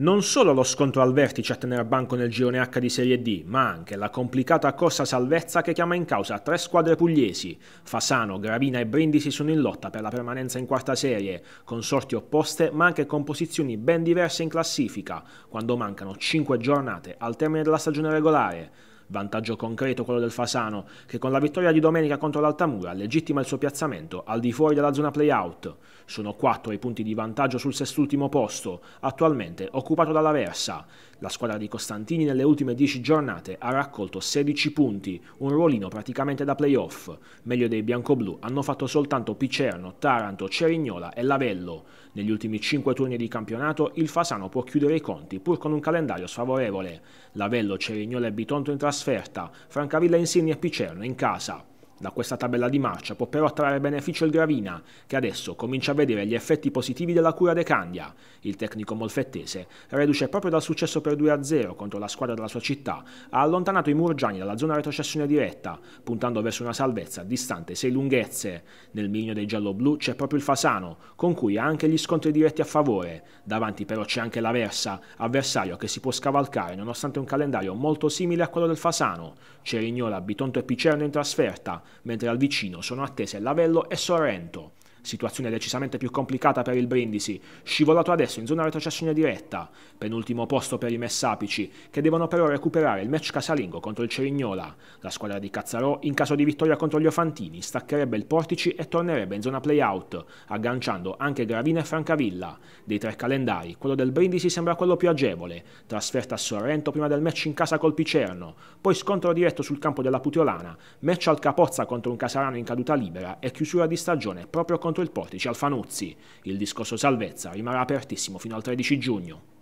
Non solo lo scontro al vertice a tenere banco nel girone H di Serie D, ma anche la complicata corsa salvezza che chiama in causa tre squadre pugliesi. Fasano, Gravina e Brindisi sono in lotta per la permanenza in quarta serie, con sorti opposte ma anche con posizioni ben diverse in classifica, quando mancano 5 giornate al termine della stagione regolare. Vantaggio concreto quello del Fasano, che con la vittoria di domenica contro l'Altamura legittima il suo piazzamento al di fuori della zona playout. Sono quattro i punti di vantaggio sul sest'ultimo posto, attualmente occupato dalla Versa. La squadra di Costantini nelle ultime 10 giornate ha raccolto 16 punti, un ruolino praticamente da playoff. Meglio dei bianco-blu hanno fatto soltanto Picerno, Taranto, Cerignola e Lavello. Negli ultimi 5 turni di campionato il Fasano può chiudere i conti pur con un calendario sfavorevole. Lavello, Cerignola e Bitonto in trasferta trasferta. Francavilla insegna e Picerno in casa da questa tabella di marcia può però trarre beneficio il Gravina, che adesso comincia a vedere gli effetti positivi della cura De Candia. Il tecnico molfettese, reduce proprio dal successo per 2-0 contro la squadra della sua città, ha allontanato i Murgiani dalla zona retrocessione diretta, puntando verso una salvezza distante sei lunghezze. Nel mignolo dei gialloblu c'è proprio il Fasano, con cui ha anche gli scontri diretti a favore. Davanti però c'è anche la Versa, avversario che si può scavalcare nonostante un calendario molto simile a quello del Fasano. Cerignola, Bitonto e Picerno in trasferta, mentre al vicino sono attese Lavello e Sorrento situazione decisamente più complicata per il Brindisi, scivolato adesso in zona retrocessione diretta, penultimo posto per i Messapici, che devono però recuperare il match casalingo contro il Cerignola. La squadra di Cazzarò, in caso di vittoria contro gli Ofantini, staccherebbe il Portici e tornerebbe in zona play-out, agganciando anche Gravina e Francavilla. Dei tre calendari, quello del Brindisi sembra quello più agevole, trasferta a Sorrento prima del match in casa col Picerno, poi scontro diretto sul campo della Putiolana, match al Capozza contro un Casarano in caduta libera e chiusura di stagione proprio contro il portice Alfanuzzi. Il discorso salvezza rimarrà apertissimo fino al 13 giugno.